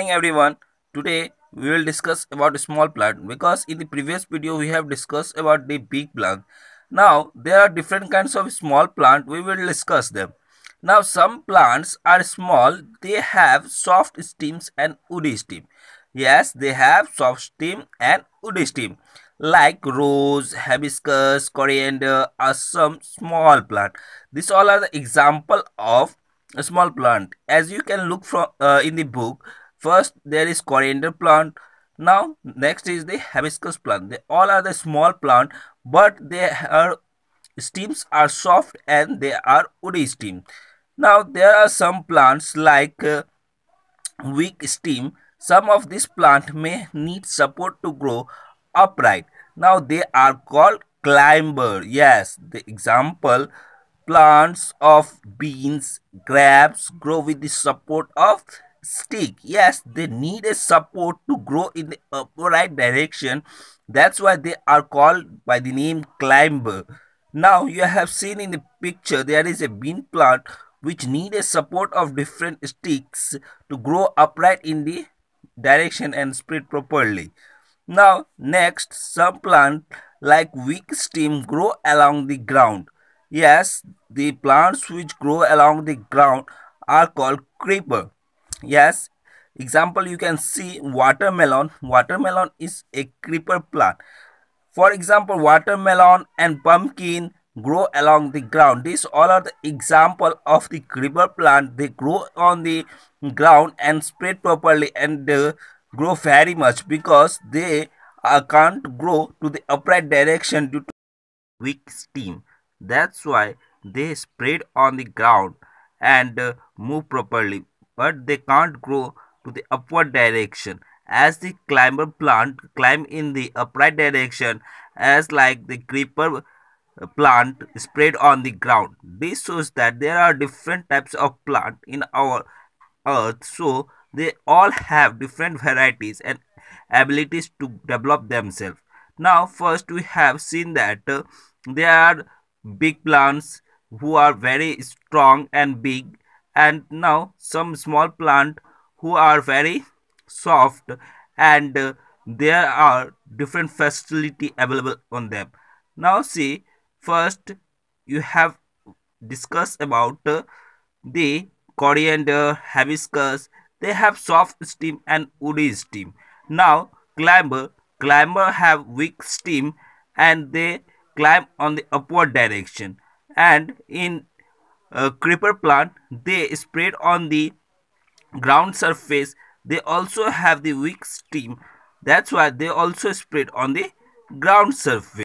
morning everyone today we will discuss about small plant because in the previous video we have discussed about the big plant now there are different kinds of small plant we will discuss them now some plants are small they have soft stems and woody stem yes they have soft stem and woody stem like rose, hibiscus, coriander are some small plant. These all are the example of a small plant. As you can look from uh, in the book, First, there is coriander plant. Now, next is the hibiscus plant. They all are the small plant, but they are stems are soft and they are woody stem. Now, there are some plants like uh, weak stem. Some of these plant may need support to grow upright. Now, they are called climber. Yes, the example plants of beans, grapes grow with the support of stick. Yes, they need a support to grow in the upright direction. That's why they are called by the name climber. Now you have seen in the picture there is a bean plant which need a support of different sticks to grow upright in the direction and spread properly. Now next some plant like weak stem grow along the ground. Yes, the plants which grow along the ground are called creeper yes example you can see watermelon watermelon is a creeper plant for example watermelon and pumpkin grow along the ground these all are the example of the creeper plant they grow on the ground and spread properly and they uh, grow very much because they uh, can't grow to the upright direction due to weak steam that's why they spread on the ground and uh, move properly but they can't grow to the upward direction as the climber plant climb in the upright direction as like the creeper uh, plant spread on the ground this shows that there are different types of plant in our earth so they all have different varieties and abilities to develop themselves now first we have seen that uh, there are big plants who are very strong and big and now some small plant who are very soft and uh, there are different facility available on them now see first you have discussed about uh, the coriander hibiscus they have soft stem and woody stem now climber climber have weak stem and they climb on the upward direction and in creeper plant they spread on the ground surface they also have the weak stem that's why they also spread on the ground surface